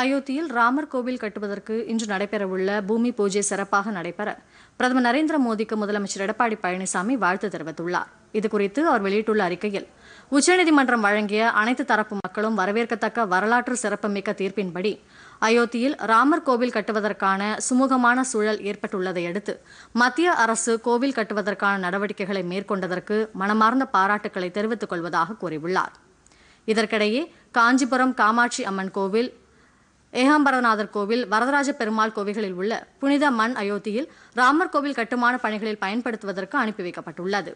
அயோத்தியில் ராமர் கோவில் கட்டுவதற்கு இன்று நடைபெறவுள்ள பூமி பூஜை சிறப்பாக நடைபெற பிரதமர் நரேந்திர மோடிக்கு முதலமைச்சர் எடப்பாடி பழனிசாமி வாழ்த்து தெரிவித்துள்ளார் இதுகுறித்து அவர் வெளியிட்டுள்ள அறிக்கையில் உச்சநீதிமன்றம் வழங்கிய அனைத்து தரப்பு மக்களும் வரவேற்கத்தக்க வரலாற்று சிறப்புமிக்க தீர்ப்பின்படி அயோத்தியில் ராமர் கோவில் கட்டுவதற்கான சுமூகமான சூழல் ஏற்பட்டுள்ளதை அடுத்து மத்திய அரசு கோவில் கட்டுவதற்கான நடவடிக்கைகளை மேற்கொண்டதற்கு மனமார்ந்த பாராட்டுக்களை தெரிவித்துக் கொள்வதாக கூறியுள்ளார் இதற்கிடையே காஞ்சிபுரம் காமாட்சி அம்மன் கோவில் ஏகாம்பரநாதர் கோவில் வரதராஜ பெருமாள் கோவில்களில் உள்ள புனித மண் அயோத்தியில் ராமர் கோவில் கட்டுமான பணிகளில் பயன்படுத்துவதற்கு அனுப்பி வைக்கப்பட்டுள்ளது